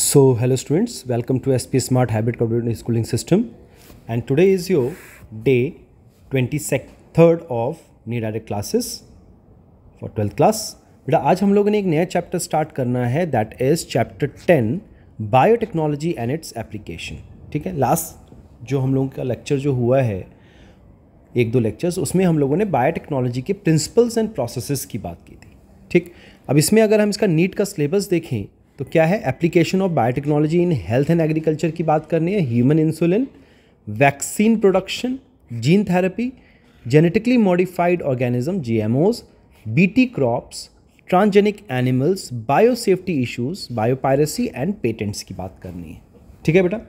So hello students welcome So hello students, welcome to SP Smart Habit Computer Schooling System and today is your day 23rd of Direct classes for twelfth class बेटा आज हम लोगों ने एक नया chapter start करना है that is chapter ten biotechnology and its application ठीक है लास्ट जो हम लोगों का लेक्चर जो हुआ है एक दो लेक्चर्स उसमें हम लोगों ने बायोटेक्नोलॉजी के प्रिंसिपल्स एंड प्रोसेस की बात की थी ठीक अब इसमें अगर हम इसका नीट का सिलेबस देखें तो क्या है application of biotechnology in health and agriculture की बात करनी है human insulin vaccine production gene therapy genetically modified organism G B T crops transgenic animals biosafety issues biopiracy and patents की बात करनी है ठीक है बेटा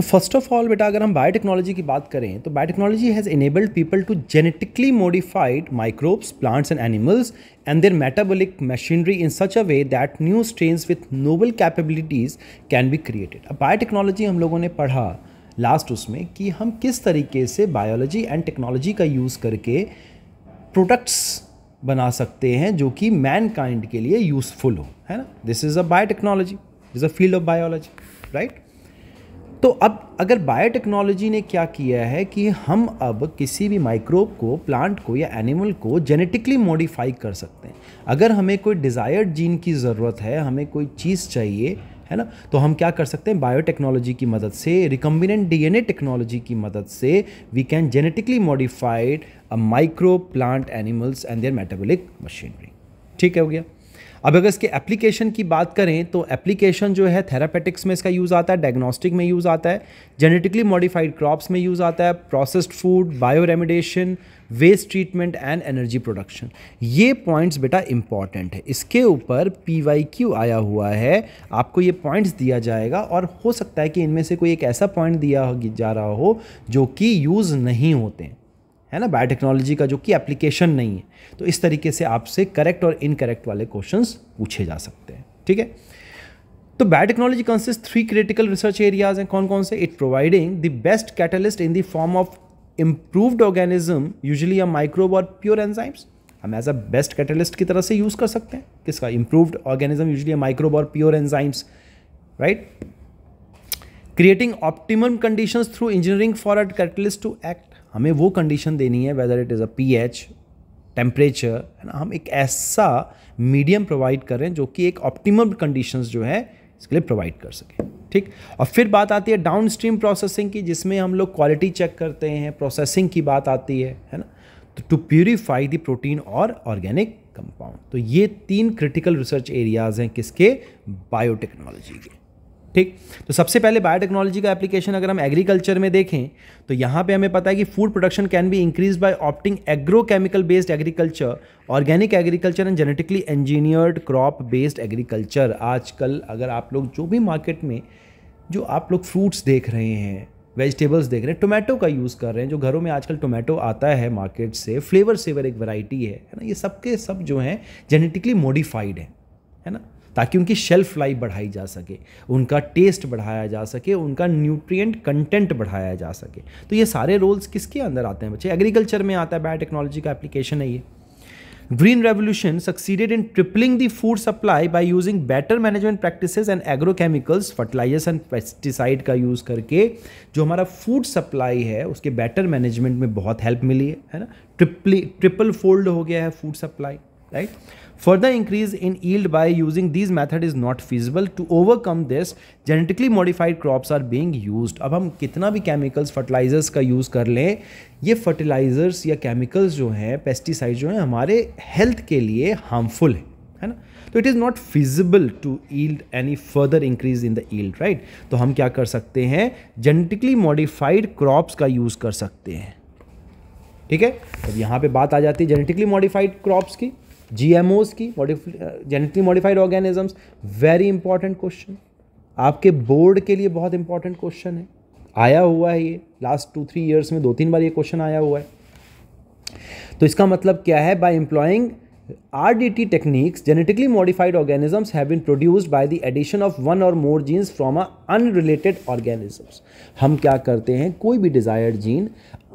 तो फर्स्ट ऑफ ऑल बेटा अगर हम बायोटेक्नोलॉजी की बात करें तो biotechnology has enabled people to genetically modified microbes plants and animals and their metabolic machinery in such a way that new strains with novel capabilities can be created अब biotechnology हम लोगों ने पढ़ा लास्ट उसमें कि हम किस तरीके से बायोलॉजी एंड टेक्नोलॉजी का यूज़ करके प्रोडक्ट्स बना सकते हैं जो कि मैनकाइंड के लिए यूज़फुल हो है ना this is a biotechnology is a field of biology right तो अब अगर बायोटेक्नोलॉजी ने क्या किया है कि हम अब किसी भी माइक्रोब को प्लांट को या एनिमल को जेनेटिकली मॉडिफाई कर सकते हैं अगर हमें कोई डिज़ायर्ड जीन की ज़रूरत है हमें कोई चीज़ चाहिए है ना तो हम क्या कर सकते हैं बायोटेक्नोलॉजी की मदद से रिकम्बिनेंट डीएनए टेक्नोलॉजी की मदद से we can genetically modified a micro plant animals and their metabolic machinery ठीक है हो गया अब अगर इसके एप्लीकेशन की बात करें तो एप्लीकेशन जो है थेरापेटिक्स में इसका यूज़ आता है डायग्नोस्टिक में यूज़ आता है जेनेटिकली मॉडिफाइड क्रॉप्स में यूज़ आता है processed food bioremediation waste treatment and energy production ये पॉइंट्स बेटा इंपॉर्टेंट है इसके ऊपर पी वाई क्यू आया हुआ है आपको ये पॉइंट्स दिया जाएगा और हो सकता है कि इनमें से कोई एक ऐसा पॉइंट दिया जा रहा हो जो कि यूज़ नहीं होते हैं है ना बायोटेक्नोलॉजी का जो कि एप्लीकेशन नहीं है तो इस तरीके से आपसे करेक्ट और इनकरेक्ट वाले क्वेश्चन पूछे जा सकते हैं ठीक है तो biotechnology consist three critical research areas हैं कौन कौन से it providing the best catalyst in the form of improved organism usually a microbe और प्योर एंजाइम्स हम एज अ बेस्ट कैटलिस्ट की तरह से यूज़ कर सकते हैं किसका इम्प्रूव्ड ऑर्गेनिज्म यूजली माइक्रोब और pure enzymes right creating optimum conditions through engineering for a catalyst to act हमें वो कंडीशन देनी है whether it is a P H temperature है ना हम एक ऐसा मीडियम प्रोवाइड करें जो कि एक ऑप्टिमम कंडीशंस जो है इसके लिए प्रोवाइड कर सकें ठीक और फिर बात आती है डाउन स्ट्रीम प्रोसेसिंग की जिसमें हम लोग क्वालिटी चेक करते हैं प्रोसेसिंग की बात आती है है ना तो टू प्योरीफाई द प्रोटीन और ऑर्गेनिक कंपाउंड तो ये तीन क्रिटिकल रिसर्च एरियाज हैं किसके बायोटेक्नोलॉजी के ठीक तो सबसे पहले बायोटेक्नोलॉजी का एप्लीकेशन अगर हम एग्रीकल्चर में देखें तो यहाँ पे हमें पता है कि food production can be increase by opting agrochemical based agriculture organic agriculture and genetically engineered crop based agriculture आजकल अगर आप लोग जो भी मार्केट में जो आप लोग फ्रूट्स देख रहे हैं वेजिटेबल्स देख रहे हैं टोमेटो का यूज़ कर रहे हैं जो घरों में आजकल टोमेटो आता है मार्केट से फ्लेवर सेवर एक वैरायटी है है ना ये सबके सब जो हैं जेनेटिकली मॉडिफाइड हैं है ना ताकि उनकी शेल्फ लाइफ बढ़ाई जा सके उनका टेस्ट बढ़ाया जा सके उनका न्यूट्रिएंट कंटेंट बढ़ाया जा सके तो ये सारे रोल्स किसके अंदर आते हैं बच्चे एग्रीकल्चर में आता है टेक्नोलॉजी का एप्लीकेशन है ये green revolution succeeded in tripling the food supply by using better management practice and agrochemicals fertilisers and pesticide का यूज़ करके जो हमारा फूड सप्लाई है उसके बेटर मैनेजमेंट में बहुत हेल्प मिली है है ना ट्रिपली ट्रिपल फोल्ड हो गया है food supply right Further increase in yield by using these method is not feasible. To overcome this, genetically modified crops are being used. अब हम कितना भी chemicals, fertilizers का use कर लें ये fertilizers या chemicals जो हैं pesticides जो हैं हमारे health के लिए harmful हैं है ना तो it is not feasible to yield any further increase in the yield right तो हम क्या कर सकते हैं जेनेटिकली मॉडिफाइड क्रॉप्स का यूज़ कर सकते हैं ठीक है अब यहाँ पे बात आ जाती है जेनेटिकली मॉडिफाइड क्रॉप्स की जीएमओज की genetically modified organisms very important question आपके बोर्ड के लिए बहुत इंपॉर्टेंट क्वेश्चन है आया हुआ है ये लास्ट टू थ्री ईयर्स में दो तीन बार ये क्वेश्चन आया हुआ है तो इसका मतलब क्या है by employing R D T techniques genetically modified organisms have been produced by the addition of one or more genes from a unrelated organisms हम क्या करते हैं कोई भी डिजायर्ड जीन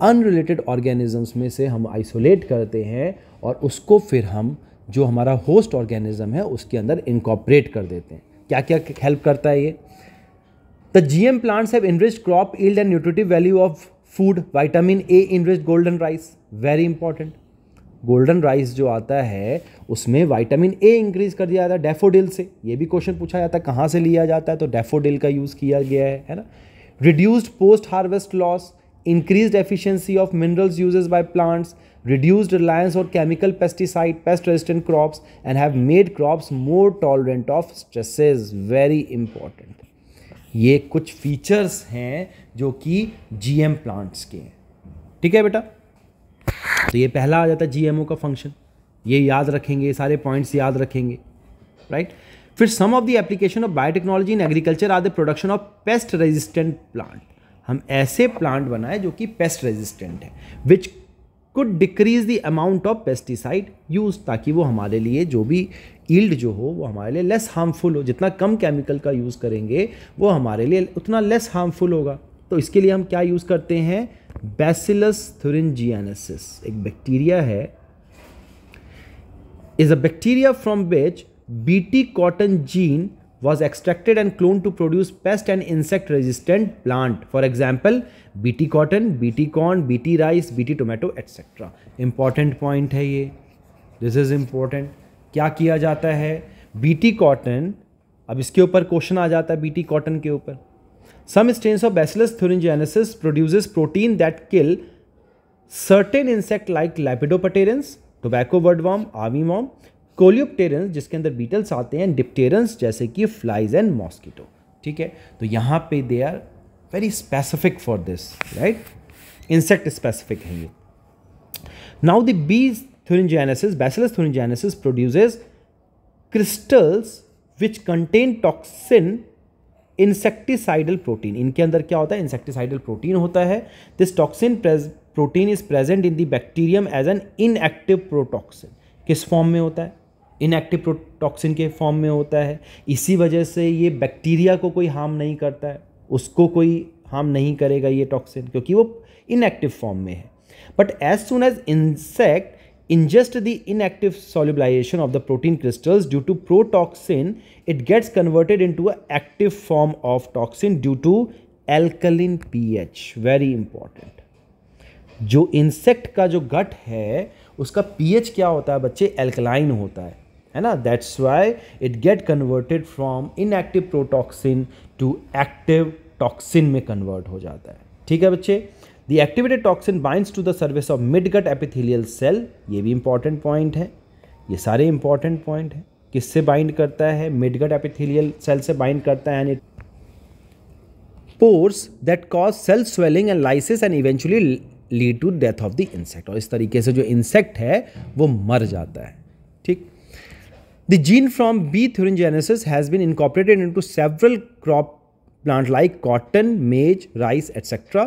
अनरिलेटेड ऑर्गेनिजम्स में से हम आइसोलेट करते हैं और उसको फिर हम जो हमारा होस्ट ऑर्गेनिज्म है उसके अंदर इनकॉपरेट कर देते हैं क्या क्या हेल्प करता है ये the G M plants have enriched crop yield and nutritive value of food vitamin A rich golden rice very important golden rice जो आता है उसमें वाइटामिन ए इंक्रीज़ कर दिया जाता है डेफोडिल से ये भी क्वेश्चन पूछा जाता है कहाँ से लिया जाता है तो डेफोडिल का यूज़ किया गया है है ना reduced post harvest loss increase efficiency of minerals usages by plants reduced reliance on chemical pesticide pest resistant crops and have made crops more tolerant of stresses very important ये कुछ features हैं जो कि जीएम प्लांट्स के हैं ठीक है बेटा तो ये पहला आ जाता है जी का फंक्शन ये याद रखेंगे सारे पॉइंट्स याद रखेंगे राइट फिर some of the application of biotechnology in agriculture are the production of pest resistant plant हम ऐसे प्लांट बनाए जो कि पेस्ट रेजिस्टेंट है which could decrease the amount of pesticide use ताकि वो हमारे लिए जो भी ईल्ड जो हो वो हमारे लिए लेस हार्मफुल हो जितना कम केमिकल का यूज़ करेंगे वो हमारे लिए उतना लेस हार्मफुल होगा तो इसके लिए हम क्या यूज़ करते हैं बेसिलस थुरिनजियानसिस एक बैक्टीरिया है is a bacteria from which BT cotton gene was extracted and clone to produce pest and insect resistant plant for example B T cotton B T corn B T rice B T tomato etcetera important point है ये this is important क्या किया जाता है B T cotton अब इसके ऊपर question आ जाता है बी टी कॉटन के ऊपर Some strains of Bacillus thuringiensis produces protein that kill certain insect like Lepidopterans, tobacco budworm armyworm coleopterans जिसके अंदर बीटल्स आते हैं डिप्टेरन्स जैसे कि फ्लाइज एंड मॉस्किटो ठीक है तो यहाँ पे they are very specific for this right insect specific है ये नाउ द बीज thuringiensis bacillus thuringiensis produces crystals which contain toxin insecticidal protein इनके अंदर क्या होता है इंसेक्टिसाइडल प्रोटीन होता है this toxin protein is present in the bacterium as an inactive protoxin किस फॉर्म में होता है इनएक्टिव प्रोटॉक्सिन के फॉर्म में होता है इसी वजह से ये बैक्टीरिया को कोई हार्म नहीं करता है उसको कोई हार्म नहीं करेगा ये टॉक्सिन क्योंकि वो इनएक्टिव फॉर्म में है but as soon as insect ingest the inactive solubilization of the protein crystals due to protoxin it gets converted into an form of toxin due to alkaline P H very important जो insect का जो गट है उसका pH क्या होता है बच्चे alkaline होता है है ना that's why it get converted from inactive protoxin to active toxin में कन्वर्ट हो जाता है ठीक है बच्चे the activated toxin binds to the surface of mid gut epithelial cell ये भी इंपॉर्टेंट पॉइंट है ये सारे इंपॉर्टेंट पॉइंट हैं किससे बाइंड करता है मिडगट एपिथेलियल सेल से बाइंड करता है and pores that cause cell swelling and lysis and eventually lead to death of the insect और इस तरीके से जो इंसेक्ट है वो मर जाता है ठीक the gene from B thuringiensis has been incorporated into several crop plant like cotton maize rice etc.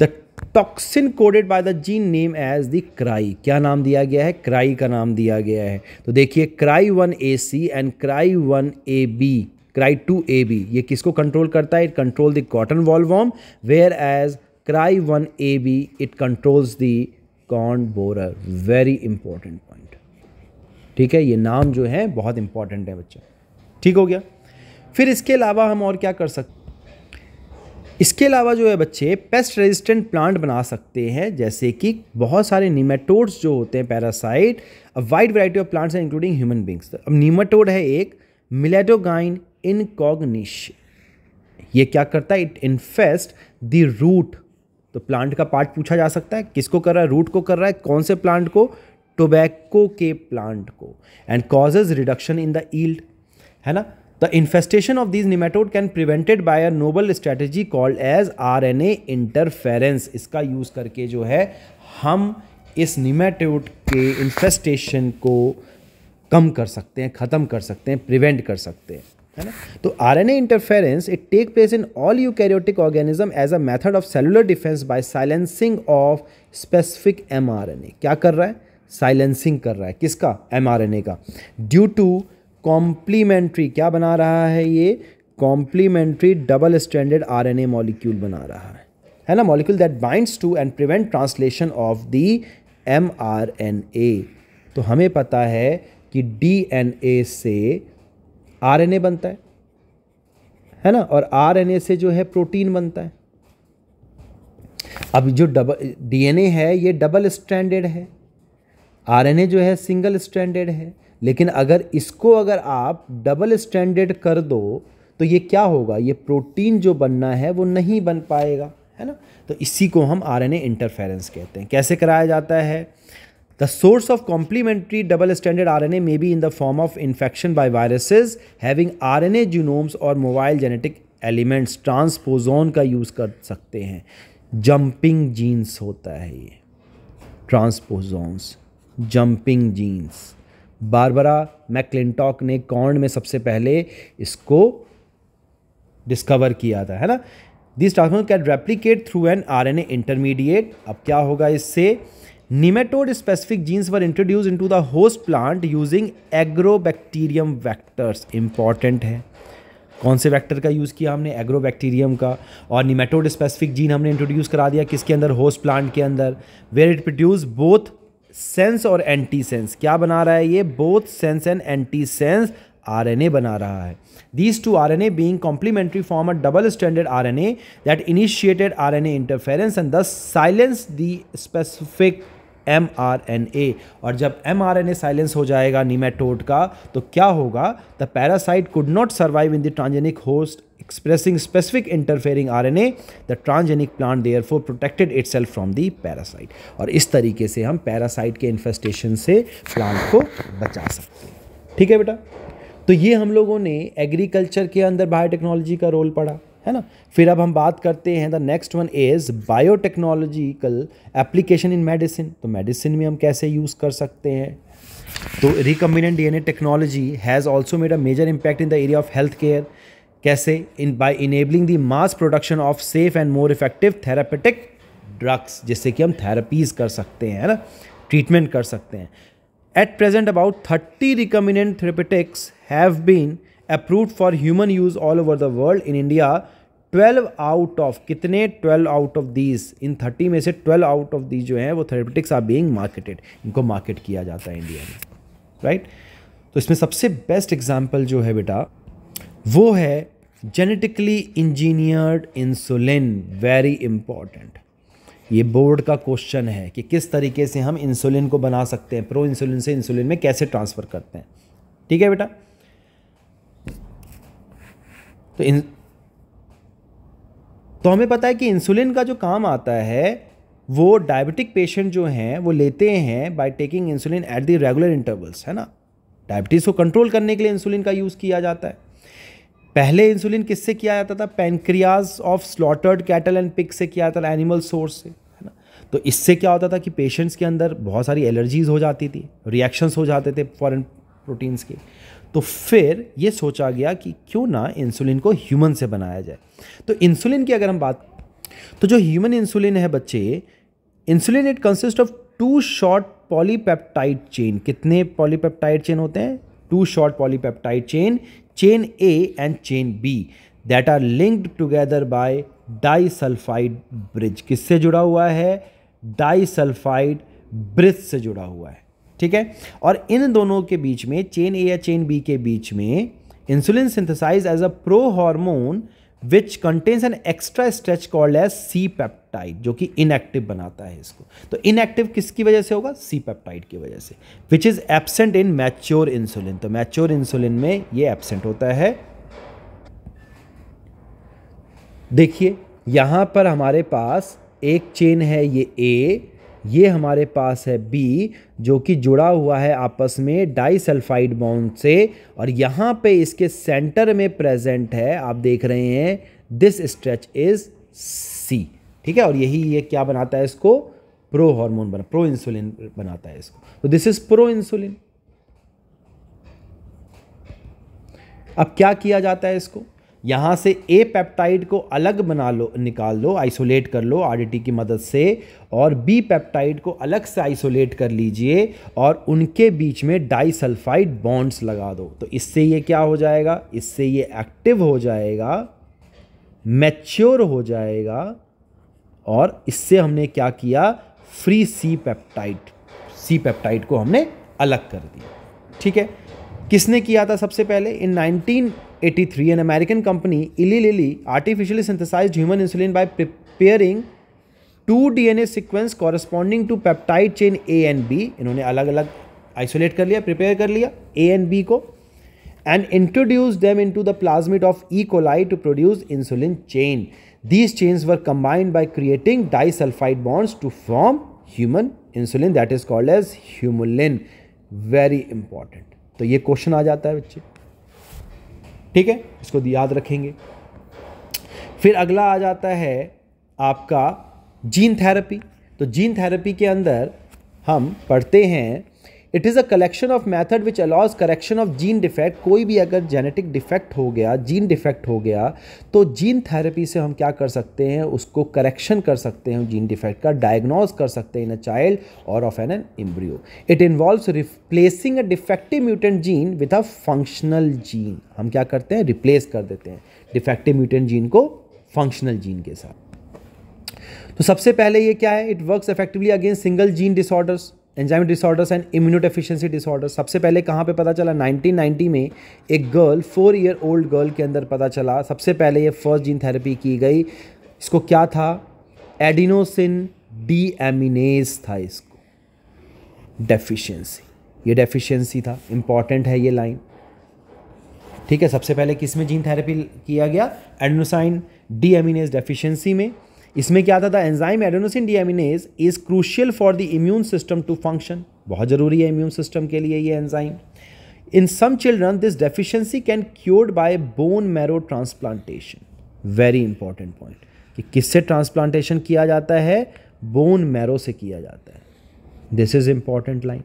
The toxin coded by the gene name as the cry क्या नाम दिया गया है क्राई का नाम दिया गया है तो देखिए cry one A C and cry one A B cry two A B ये किसको कंट्रोल करता है it control the cotton bollworm where as cry one A B it controls the corn borer very important point ठीक है ये नाम जो है बहुत इंपॉर्टेंट है बच्चा ठीक हो गया फिर इसके अलावा हम और क्या कर सकते इसके अलावा जो है बच्चे पेस्ट रेजिस्टेंट प्लांट बना सकते हैं जैसे कि बहुत सारे नीमेटोड्स जो होते हैं parasite wide variety of plants हैं इंक्लूडिंग ह्यूमन बींग्स अब नीमेटोड है एक मिलेटोगाइन इनकॉग्निश ये क्या करता है इट इन्फेस्ट द रूट तो प्लांट का पार्ट पूछा जा सकता है किसको कर रहा है रूट को कर रहा है कौन से प्लांट को टोबैको के प्लांट को and causes reduction in the yield है ना of infestation of can prevented can a novel a called as R N A interference इसका यूज़ करके जो है हम इस निमेटोड के इन्फेस्टेशन को कम कर सकते हैं ख़त्म कर सकते हैं प्रिवेंट कर सकते हैं है ना तो R N A interference it take place in all eukaryotic organism as a method of cellular defence by silencing of specific M R N A क्या कर रहा है साइलेंसिंग कर रहा है किसका एम आर एन ए का ड्यू टू कॉम्प्लीमेंट्री क्या बना रहा है ये complementary double stranded RNA molecule बना रहा है है ना molecule that binds to and prevent translation of the M R N A तो हमें पता है कि डी एन ए से आर एन ए बनता है है ना और आर एन ए से जो है प्रोटीन बनता है अब जो डबल डी एन ए है ये डबल स्टैंडर्ड है आर एन ए जो है सिंगल स्टैंडर्ड है लेकिन अगर इसको अगर आप डबल स्टैंडर्ड कर दो तो ये क्या होगा ये प्रोटीन जो बनना है वो नहीं बन पाएगा है ना तो इसी को हम आर एन ए इंटरफेरेंस कहते हैं कैसे कराया जाता है the source of complementary double stranded R N A may be in the form of infection by viruses having R N A genomes और मोबाइल जेनेटिक एलिमेंट्स ट्रांसपोजोन का यूज़ कर सकते हैं जम्पिंग जीन्स होता है ये transposons jumping genes Barbara McClintock ने corn में सबसे पहले इसको डिस्कवर किया था है ना this transform can replicate through an R N A intermediate अब क्या होगा इससे nematode specific genes were introduce into the host plant using Agrobacterium vectors important है कौन से वेक्टर का यूज़ किया हमने एग्रोबैक्टीरियम का और निमेटोड स्पेसिफिक जीन हमने इंट्रोड्यूस करा दिया किसके अंदर होस्ट प्लांट के अंदर where it produce both sense और एंटी सेंस क्या बना रहा है ये both sense and antisense RNA बना रहा है these two R N A being complementary form a double stranded R N A that initiated R N A interference and thus silence the specific M R N A और जब M R N A silence हो जाएगा nematode का तो क्या होगा the parasite could not survive in the transgenic host expressing specific interfering RNA, the transgenic plant therefore protected itself from the parasite. और इस तरीके से हम parasite के infestation से plant को बचा सकते हैं ठीक है बेटा तो ये हम लोगों ने एग्रीकल्चर के अंदर बायोटेक्नोलॉजी का रोल पढ़ा है ना फिर अब हम बात करते हैं the next one is biotechnological application in medicine तो मेडिसिन में हम कैसे यूज़ कर सकते हैं तो recombinant DNA technology has also made a major impact in the area of health care कैसे in by enabling the mass production of safe and more effective therapeutic drugs जिससे कि हम थेरेपीज कर सकते हैं ना ट्रीटमेंट कर सकते हैं at present about thirty recombinant therapeutics have been approve for human use all over the world in India twelve out of कितने twelve out of these in thirty में से ट्वेल्व आउट ऑफ दीज जो हैं वो therapeutics are being marketed इनको market किया जाता है इंडिया में राइट right? तो इसमें सबसे बेस्ट एग्जाम्पल जो है बेटा वो है genetically engineered insulin very important ये बोर्ड का क्वेश्चन है कि किस तरीके से हम इंसुलिन को बना सकते हैं प्रो इंसुलिन से इंसुलिन में कैसे ट्रांसफ़र करते हैं ठीक है बेटा तो इन तो हमें पता है कि इंसुलिन का जो काम आता है वो डायबिटिक पेशेंट जो हैं वो लेते हैं by taking insulin at the regular intervals है ना डायबिटीज़ को कंट्रोल करने के लिए इंसुलिन का यूज़ किया जाता है पहले इंसुलिन किससे किया जाता था pancreas of slaughtered cattle and pig से किया जाता था एनिमल सोर्स से है ना तो इससे क्या होता था कि पेशेंट्स के अंदर बहुत सारी एलर्जीज हो जाती थी रिएक्शंस हो जाते थे फॉरन प्रोटीन्स के तो फिर ये सोचा गया कि क्यों ना इंसुलिन को ह्यूमन से बनाया जाए तो इंसुलिन की अगर हम बात तो जो ह्यूमन इंसुलिन है बच्चे insulin it consist of two short polypeptide chain कितने पॉलीपेप्टाइड चेन होते हैं two short polypeptide chain chain A and chain B that are linked together by disulphide bridge किससे जुड़ा हुआ है डाईसल्फाइड ब्रिज से जुड़ा हुआ है ठीक है और इन दोनों के बीच में चेन ए या चेन बी के बीच में insulin synthesise as a prohormone which contains an extra stretch called as C pep peptide जो कि इनएक्टिव बनाता है इसको तो इनएक्टिव किसकी वजह से होगा सी पेप्टाइड की वजह से which is absent in mature insulin तो मैच्योर इंसुलिन में ये एबसेंट होता है देखिए यहां पर हमारे पास एक चेन है ये ए ये हमारे पास है बी जो कि जुड़ा हुआ है आपस में डाइसल्फाइड बॉन्ड से और यहाँ पे इसके सेंटर में प्रेजेंट है आप देख रहे हैं दिस स्ट्रेच इज़ सी ठीक है और यही ये क्या बनाता है इसको प्रो हार्मोन बना प्रो इंसुलिन बनाता है इसको तो दिस इज प्रो इंसुलिन अब क्या किया जाता है इसको यहां से ए पेप्टाइड को अलग बना लो निकाल लो आइसोलेट कर लो आरडीटी की मदद से और बी पेप्टाइड को अलग से आइसोलेट कर लीजिए और उनके बीच में डाइसल्फाइड बॉन्ड्स लगा दो तो इससे ये क्या हो जाएगा इससे ये एक्टिव हो जाएगा मैच्योर हो जाएगा और इससे हमने क्या किया free C peptide C peptide को हमने अलग कर दिया ठीक है किसने किया था सबसे पहले in 1983 an American company Eli Lilly artificially synthesised human insulin by preparing two DNA sequence corresponding to peptide chain A and B इन्होंने अलग अलग आइसोलेट कर लिया प्रिपेयर कर लिया ए एंड बी को and introduce them into the plasmid of E coli to produce insulin chain These chains were combined by creating disulfide bonds to form human insulin that is called as humulin. Very important. तो ये question आ जाता है बच्चे ठीक है इसको याद रखेंगे फिर अगला आ जाता है आपका जीन थेरेपी तो जीन थेरेपी के अंदर हम पढ़ते हैं it is a collection of method which allows correction of gene defect कोई भी अगर जेनेटिक डिफेक्ट हो गया जीन डिफेक्ट हो गया तो जीन थेरेपी से हम क्या कर सकते हैं उसको करेक्शन कर सकते हैं जीन डिफेक्ट का डायग्नोज कर सकते हैं इन अ चाइल्ड और of an an embryo it involves replacing a defective mutant gene with a functional gene हम क्या करते हैं रिप्लेस कर देते हैं डिफेक्टिव म्यूटेंट जीन को फंक्शनल जीन के साथ तो सबसे पहले ये क्या है it works effectively against single gene disorders enzyme disorders and immunodeficiency disorders सबसे पहले कहाँ पे पता चला 1990 में एक girl four year old girl के अंदर पता चला सबसे पहले ये फर्स्ट जीन थेरेपी की गई इसको क्या था एडिनोसिन डी एमिनेस था इसको डेफिशिएंसी ये डेफिशिएंसी था इंपॉर्टेंट है ये लाइन ठीक है सबसे पहले किस में जीन थेरेपी किया गया एडिनोसाइन डी एमिनेस डेफिशिएंसी में इसमें क्या आता था enzyme adenosine deaminase is crucial for the immune system to function बहुत ज़रूरी है इम्यून सिस्टम के लिए ये enzyme in some children this deficiency can cured by bone marrow transplantation very important point कि किससे ट्रांसप्लांटेशन किया जाता है बोन मैरो से किया जाता है this is important line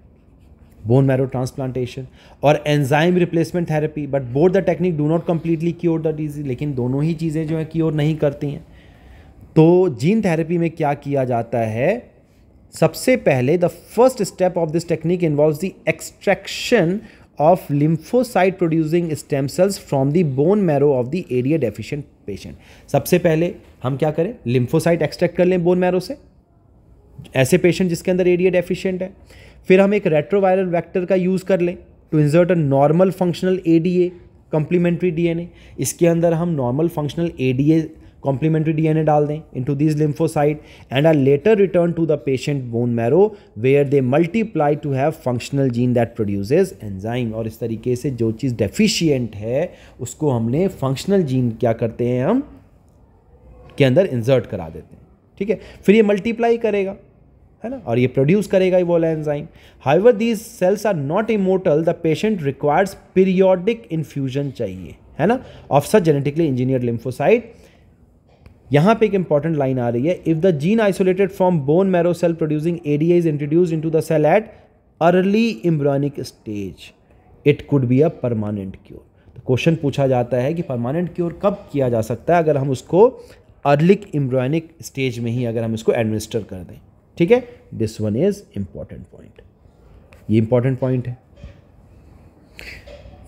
bone marrow transplantation और enzyme replacement therapy but both the technique do not completely cure the disease लेकिन दोनों ही चीज़ें जो है क्योर नहीं करती हैं तो जीन थेरेपी में क्या किया जाता है सबसे पहले the first step of this technique involve the extraction of lymphocyte producing stem cells from the bone marrow of the area deficient patient सबसे पहले हम क्या करें लिम्फोसाइट एक्सट्रैक्ट कर लें बोन मैरो से ऐसे पेशेंट जिसके अंदर एरिया डेफिशिएंट है फिर हम एक रेट्रोवायरल वैक्टर का यूज़ कर लें to insert a normal functional A D A complementary D N A इसके अंदर हम normal functional A D A complementary DNA डाल दें into this lymphocyte and are later return to the patient bone marrow where they multiply to have functional gene that produces enzyme और इस तरीके से जो चीज़ डेफिशियंट है उसको हमने फंक्शनल जीन क्या करते हैं हम के अंदर इंजर्ट करा देते हैं ठीक है फिर ये मल्टीप्लाई करेगा है ना और ये प्रोड्यूस करेगा ही वो enzyme however these cells are not immortal the patient requires periodic infusion चाहिए है ना of such genetically engineered lymphocyte यहाँ पे एक इंपॉर्टेंट लाइन आ रही है if the gene isolated from bone marrow cell producing ADA is introduce into the cell at early embryonic stage it could be a permanent cure question पूछा जाता है कि परमानेंट क्योर कब किया जा सकता है अगर हम उसको अर्लिक इम्ब्रॉनिक स्टेज में ही अगर हम इसको एडमिनिस्टर कर दें ठीक है this one is important point ये इंपॉर्टेंट पॉइंट है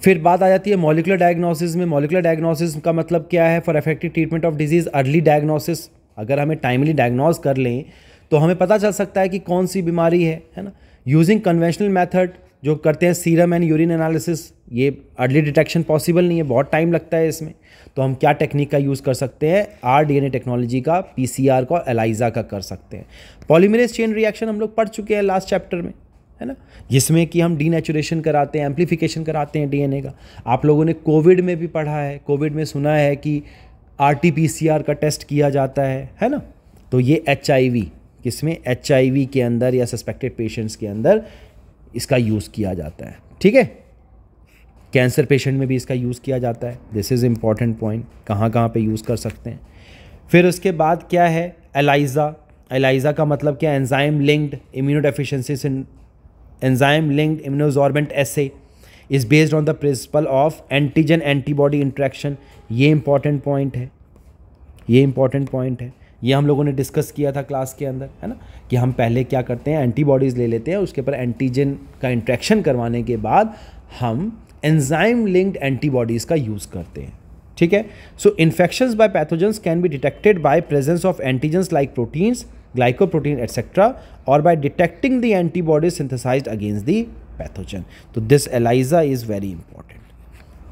फिर बात आ जाती है मोलिकुलर डायग्नोसिस में मोलिकुलर डायग्नोसिस का मतलब क्या है for effective treatment of disease early diagnosis अगर हमें टाइमली डायग्नोज कर लें तो हमें पता चल सकता है कि कौन सी बीमारी है है ना यूजिंग कन्वेंशनल मेथड जो करते हैं सीरम एंड यूरिन एनालिसिस ये अर्ली डिटेक्शन पॉसिबल नहीं है बहुत टाइम लगता है इसमें तो हम क्या टेक्निक का यूज़ कर सकते हैं R D N A technology का पी सी आर का एलाइजा का कर सकते हैं पॉलीमरेज चेन रिएक्शन हम लोग पढ़ चुके हैं लास्ट चैप्टर में है ना जिसमें कि हम डीनेचुरेशन कराते हैं एम्प्लीफिकेशन कराते हैं डीएनए का आप लोगों ने कोविड में भी पढ़ा है कोविड में सुना है कि आरटीपीसीआर का टेस्ट किया जाता है है ना तो ये एच किसमें एच के अंदर या सस्पेक्टेड पेशेंट्स के अंदर इसका यूज़ किया जाता है ठीक है कैंसर पेशेंट में भी इसका यूज़ किया जाता है दिस इज़ इम्पॉर्टेंट पॉइंट कहाँ कहाँ पे यूज़ कर सकते हैं फिर उसके बाद क्या है एलाइजा एलाइजा का मतलब क्या enzyme linked immuno deficiency enzyme linked immunosorbent assay is based on the principle of antigen antibody interaction ये इंपॉर्टेंट पॉइंट है ये इंपॉर्टेंट पॉइंट है ये हम लोगों ने डिस्कस किया था क्लास के अंदर है ना कि हम पहले क्या करते हैं एंटीबॉडीज़ ले लेते हैं उसके ऊपर एंटीजन का इंट्रैक्शन करवाने के बाद हम एंजाइम लिंक्ड एंटीबॉडीज़ का यूज़ करते हैं ठीक है so infections by pathogens can be detected by presence of antigens like proteins glycoprotein, etc., or by detecting the antibodies synthesized against the pathogen. So, this ELISA is very important.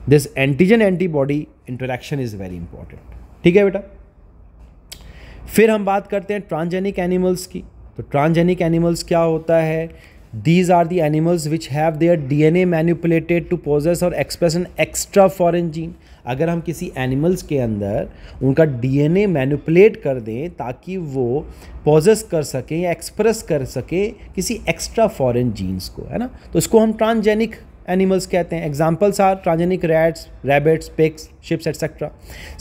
This antigen antibody interaction is very important. ठीक है बेटा फिर हम बात करते हैं transgenic animals की तो ट्रांजेनिक एनिमल्स क्या होता है these are the animals which have their dna manipulated to possess or express an extra foreign gene अगर हम किसी एनिमल्स के अंदर उनका डीएनए मैनिपुलेट कर दें ताकि वो पॉजस कर सकें या एक्सप्रेस कर सकें किसी एक्स्ट्रा फॉरेन जीन्स को है ना तो इसको हम ट्रांसजेनिक एनिमल्स कहते हैं examples are transgenic rats rabbits pigs sheeps etcetera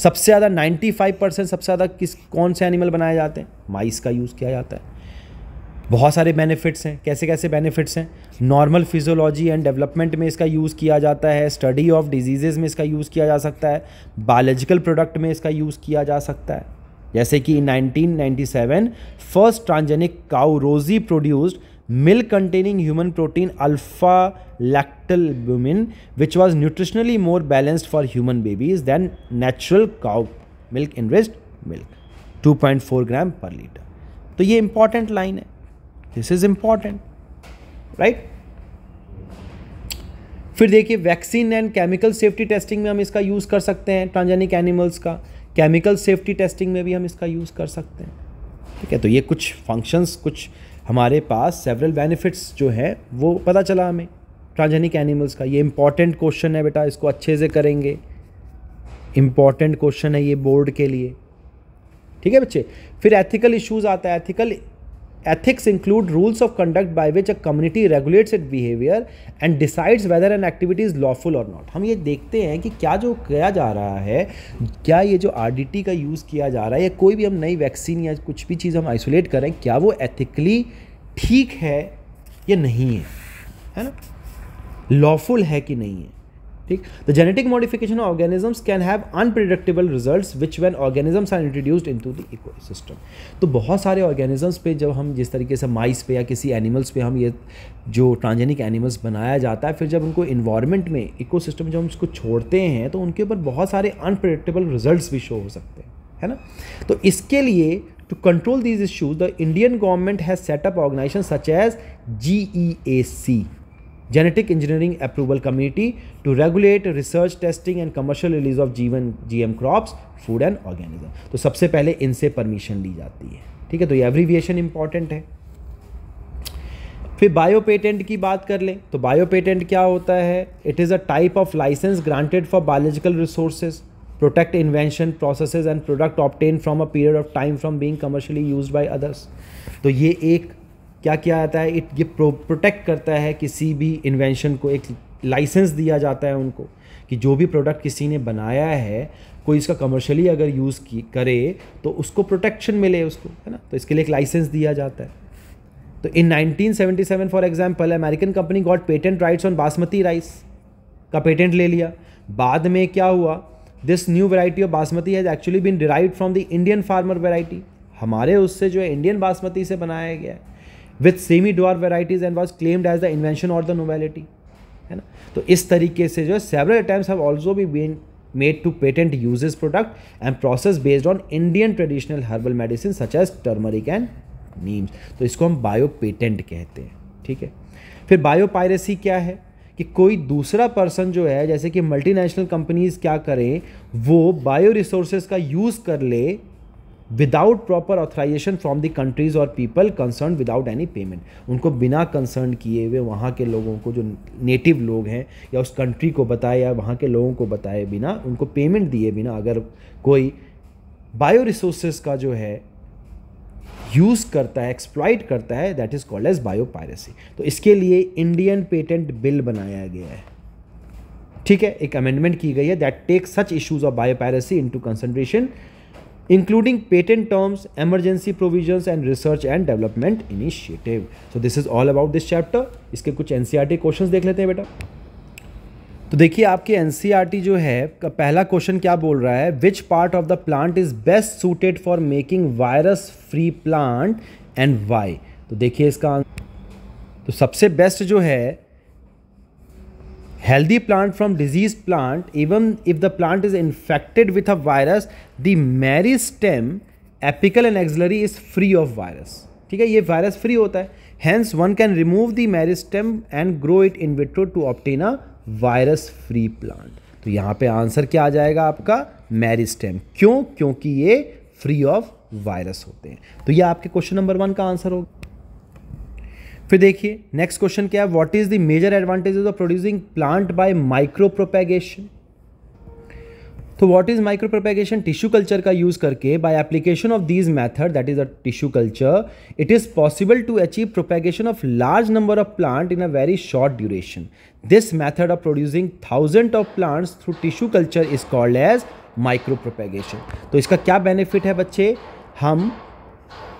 सबसे ज़्यादा 95 परसेंट सबसे ज़्यादा किस कौन से एनिमल बनाए जाते हैं माइस का यूज़ किया जाता है बहुत सारे बेनिफिट्स हैं कैसे कैसे बेनिफिट्स हैं नॉर्मल फिजियोलॉजी एंड डेवलपमेंट में इसका यूज़ किया जाता है स्टडी ऑफ डिजीजेज में इसका यूज़ किया जा सकता है बायोलॉजिकल प्रोडक्ट में इसका यूज़ किया जा सकता है जैसे कि 1997 first transgenic cow Rosie produced milk containing human protein alpha lactalbumin which was nutritionally more balanced for human babies than natural cow milk enriched milk 2.4 gram per litre तो ये इंपॉर्टेंट लाइन है this is important right फिर देखिए vaccine and chemical safety testing में हम इसका use कर सकते हैं ट्रांजेनिक एनिमल्स का केमिकल सेफ्टी टेस्टिंग में भी हम इसका यूज़ कर सकते हैं ठीक है तो ये कुछ फंक्शंस कुछ हमारे पास सेवरल बेनिफिट्स जो हैं वो पता चला हमें ट्रांजेनिक एनिमल्स का ये इम्पॉर्टेंट क्वेश्चन है बेटा इसको अच्छे से करेंगे इंपॉर्टेंट क्वेश्चन है ये बोर्ड के लिए ठीक है बच्चे फिर एथिकल इश्यूज़ आता है ethical Ethics include rules of conduct by which a community regulates its behavior and decides whether an activity is lawful or not. हम ये देखते हैं कि क्या जो किया जा रहा है क्या ये जो आर का यूज़ किया जा रहा है या कोई भी हम नई वैक्सीन या कुछ भी चीज़ हम आइसोलेट करें क्या वो एथिकली ठीक है या नहीं है है ना लॉफुल है कि नहीं है ठीक the genetic modification organisms can have can result which results which are organisms into the ecosystem तो बहुत सारे ऑर्गेनिजम्स पे जब हम जिस तरीके से माइस पे या किसी एनिमल्स पे हम ये जो ट्रांजेनिक एनिमल्स बनाया जाता है फिर जब उनको इन्वायरमेंट में इको में जब हम उसको छोड़ते हैं तो उनके ऊपर बहुत सारे अनप्रडिक्टेबल रिजल्ट भी शो हो सकते हैं है ना तो इसके लिए to control these issues the Indian government has set up organisation such as G E A C genetic engineering approval committee to regulate research testing and commercial release of जीवन M crops food and organism तो सबसे पहले इनसे permission ली जाती है ठीक है तो ये एवरीविएशन इंपॉर्टेंट है फिर बायो पेटेंट की बात कर लें तो बायो पेटेंट क्या होता है it is a type of licence granted for biological resources protect invention processes and product obtain from a period of time from being commercially used by others तो ये एक क्या किया जाता है इट ये प्रोटेक्ट करता है किसी भी इन्वेंशन को एक लाइसेंस दिया जाता है उनको कि जो भी प्रोडक्ट किसी ने बनाया है कोई इसका कमर्शियली अगर यूज़ की करे तो उसको प्रोटेक्शन मिले उसको है ना तो इसके लिए एक लाइसेंस दिया जाता है तो in 1977 for example American company got patent rights on basmati rice का पेटेंट ले लिया बाद में क्या हुआ this new variety of basmati has actually been derive from the Indian farmer variety हमारे उससे जो है इंडियन बासमती से बनाया गया है with semi dwarf varieties and was claimed as the invention और द नोवेलिटी है ना तो इस तरीके से जो है सेवरल अटैम्प्ट हैव ऑल्सो भी been made to patent uses product and process based on Indian traditional herbal medicine such as turmeric and neems तो इसको हम बायो पेटेंट कहते हैं ठीक है फिर बायो पायरेसी क्या है कि कोई दूसरा पर्सन जो है जैसे कि मल्टीनेशनल कंपनीज क्या करें वो बायो रिसोर्सेज का यूज़ कर ले without proper authorisation from the countries और people concern without any payment उनको बिना कंसर्न किए हुए वहाँ के लोगों को जो नेटिव लोग हैं या उस कंट्री को बताए या वहाँ के लोगों को बताए बिना उनको पेमेंट दिए बिना अगर कोई बायो रिसोर्सेज का जो है यूज़ करता है एक्सप्लॉइट करता है that is called as biopiracy तो इसके लिए इंडियन पेटेंट बिल बनाया गया है ठीक है एक अमेंडमेंट की गई है that take such issues of biopiracy into concentration including patent terms, emergency provisions and research and development initiative. So this is all about this chapter. इसके कुछ एनसीईआरटी क्वेश्चंस e देख लेते हैं बेटा तो देखिए आपके एनसीईआरटी e जो है का पहला क्वेश्चन क्या बोल रहा है which part of the plant is best suited for making virus free plant and why तो देखिए इसका तो सबसे बेस्ट जो है healthy plant from disease plant even if the plant is infected with a virus the meristem apical and axillary is free of virus ठीक है ये वायरस फ्री होता है hence one can remove the meristem and grow it in vitro to obtain a virus free plant तो यहाँ पे answer क्या आ जाएगा आपका मैरी स्टेम क्यों क्योंकि ये फ्री ऑफ वायरस होते हैं तो ये आपके क्वेश्चन नंबर वन का आंसर होगा फिर देखिए नेक्स्ट क्वेश्चन क्या है what is the major advantage of producing plant by micropropagation तो what is micropropagation tissue culture का यूज करके by application of these method that is a tissue culture it is possible to achieve propagation of large number of plant in a very short duration this method of producing thousand of plants through tissue culture is called as micropropagation तो इसका क्या benefit है बच्चे हम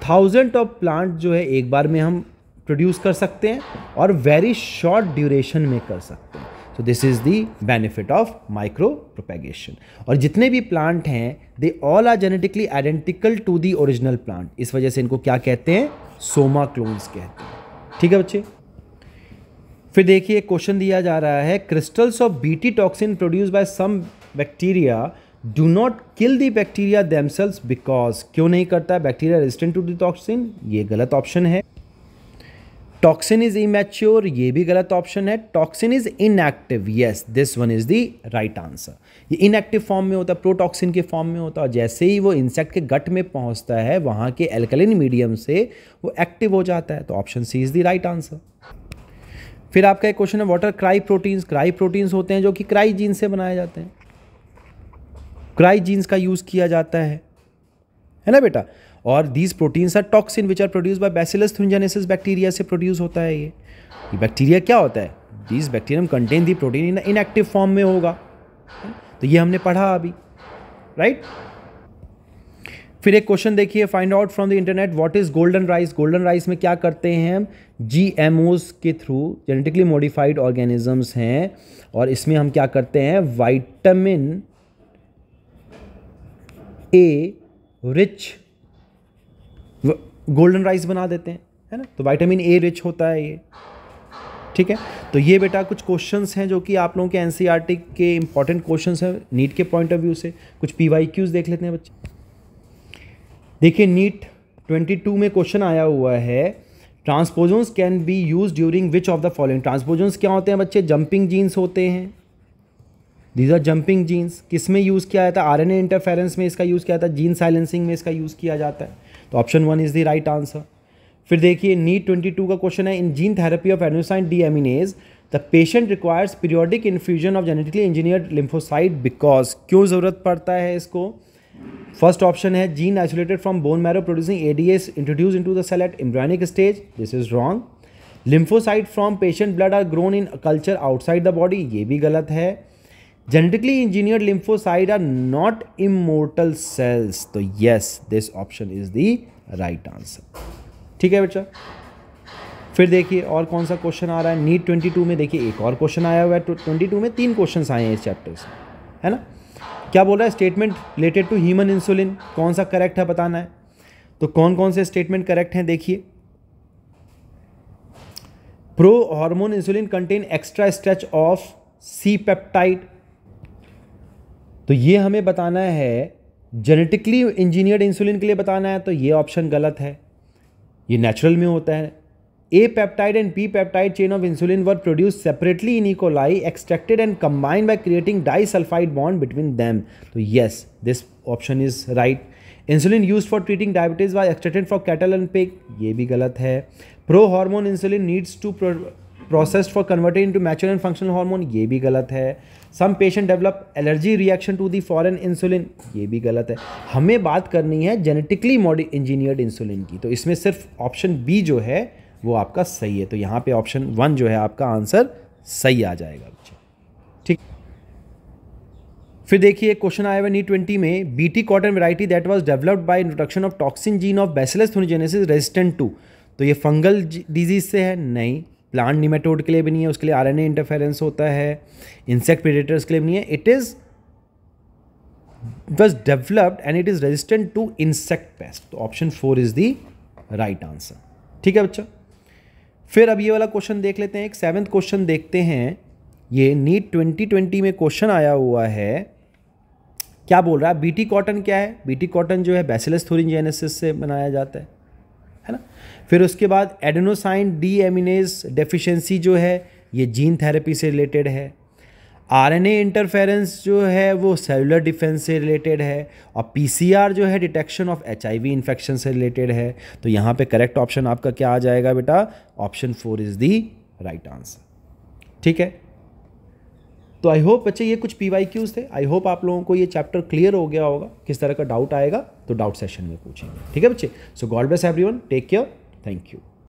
thousand of plant जो है एक बार में हम प्रोड्यूस कर सकते हैं और वेरी शॉर्ट ड्यूरेशन में कर सकते हैं so this is the benefit of micropropagation और जितने भी प्लांट हैं they all are genetically identical to the original plant इस वजह से इनको क्या कहते हैं सोमा क्लोन्स कहते हैं ठीक है बच्चे फिर देखिए क्वेश्चन दिया जा रहा है crystals of Bt toxin produce by some bacteria do not kill the bacteria themselves because क्यों नहीं करता bacteria resistant to the toxin ये गलत ऑप्शन है टॉक्सिन इज इमेच्योर ये भी गलत ऑप्शन है toxin is inactive yes this one is the right answer ये इनएक्टिव फॉर्म में होता है प्रोटॉक्सिन के फॉर्म में होता है जैसे ही वो इंसेक्ट के गट में पहुंचता है वहां के एल्कलिन मीडियम से वो एक्टिव हो जाता है तो option C is the right answer फिर आपका एक क्वेश्चन है what are cry proteins cry proteins होते हैं जो कि क्राई जीन से बनाए जाते हैं क्राई जीन्स का यूज़ किया जाता है है ना बेटा और these proteins are toxin which are produce by Bacillus thuringiensis bacteria से प्रोड्यूस होता है ये ये बैक्टीरिया क्या होता है these bacterium contain the protein in inactive form में होगा तो ये हमने पढ़ा अभी राइट फिर एक क्वेश्चन देखिए find out from the internet what is golden rice golden rice में क्या करते हैं हम जी के थ्रू जेनेटिकली मॉडिफाइड ऑर्गेनिजम्स हैं और इसमें हम क्या करते हैं vitamin A rich golden rice बना देते हैं है ना तो वाइटामिन ए रिच होता है ये ठीक है तो ये बेटा कुछ क्वेश्चंस हैं जो कि आप लोगों के एन e के इंपॉर्टेंट क्वेश्चंस हैं नीट के पॉइंट ऑफ व्यू से कुछ पी देख लेते हैं बच्चे देखिए नीट 22 में क्वेश्चन आया हुआ है transposons can be use during which of the following transposons क्या होते हैं बच्चे जंपिंग जीन्स होते हैं दीज आर जंपिंग जीन्स किस में यूज़ किया जाता है आर इंटरफेरेंस में इसका यूज़ किया जाता है जीन साइलेंसिंग में इसका यूज़ किया जाता है तो option one is the right answer फिर देखिए नीट ट्वेंटी टू का क्वेश्चन है in gene therapy of adenosine deaminase the patient requires periodic infusion of genetically engineered lymphocyte because क्यों ज़रूरत पड़ता है इसको फर्स्ट ऑप्शन है gene isolated from bone marrow producing ADA introduce into the cell at embryonic stage this is wrong lymphocyte from patient blood are grown in culture outside the body ये भी गलत है genetically engineer lymphocyte are not immortal cells तो yes this option is the right answer ठीक है बच्चा फिर देखिए और कौन सा क्वेश्चन आ रहा है नीट 22 में देखिए एक और क्वेश्चन आया हुआ है 22 तो में तीन क्वेश्चन आए हैं इस चैप्टर से है ना क्या बोल रहा है statement related to human insulin कौन सा करेक्ट है बताना है तो कौन कौन से स्टेटमेंट करेक्ट हैं देखिए prohormone insulin contain extra stretch of C peptide तो ये हमें बताना है जेनेटिकली इंजीनियर्ड इंसुलिन के लिए बताना है तो ये ऑप्शन गलत है ये नेचुरल में होता है A peptide and B peptide chain of insulin were produce separately in E coli extracted and combined by creating disulphide bond between them तो yes this option is right insulin use for treating diabetes why extracted for cattle and pig ये भी गलत है prohormone insulin needs to processed for converted to mature and functional hormone ये भी गलत है some patient develop allergy reaction to the foreign insulin ये भी गलत है हमें बात करनी है जेनेटिकली मॉडि इंजीनियर्ड इंसुलिन की तो इसमें सिर्फ ऑप्शन बी जो है वो आपका सही है तो यहाँ पे ऑप्शन वन जो है आपका आंसर सही आ जाएगा बच्चे ठीक फिर देखिए क्वेश्चन आया हुआ नी ट्वेंटी e में Bt cotton variety that was developed by introduction of toxin gene of Bacillus thuringiensis resistant to तो ये फंगल डिजीज से है नहीं प्लांट निमेटोड के लिए भी नहीं है उसके लिए आर एन इंटरफेरेंस होता है इंसेक्ट प्रेडेटर्स के लिए भी नहीं है it is was developed and it is resistant to insect pest तो option four is the right answer ठीक है बच्चा फिर अब ये वाला क्वेश्चन देख लेते हैं एक सेवेंथ क्वेश्चन देखते हैं ये नीट ट्वेंटी ट्वेंटी में क्वेश्चन आया हुआ है क्या बोल रहा है बीटी कॉटन क्या है बीटी कॉटन जो है बेसिलस थोरिन जेनेसिस से बनाया जाता है है ना फिर उसके बाद एडेनोसाइन डी एमिनेज डेफिशेंसी जो है ये जीन थेरेपी से रिलेटेड है आरएनए इंटरफेरेंस जो है वो सेलुलर डिफेंस से रिलेटेड है और पीसीआर जो है डिटेक्शन ऑफ एचआईवी इन्फेक्शन से रिलेटेड है तो यहाँ पे करेक्ट ऑप्शन आपका क्या आ जाएगा बेटा option four is the right answer ठीक है तो आई होप बच्चे ये कुछ पी वाई क्यूज़ थे आई होप आप लोगों को ये चैप्टर क्लियर हो गया होगा किस तरह का डाउट आएगा तो डाउट सेशन में पूछेंगे ठीक है बच्चे so God bless everyone take care thank you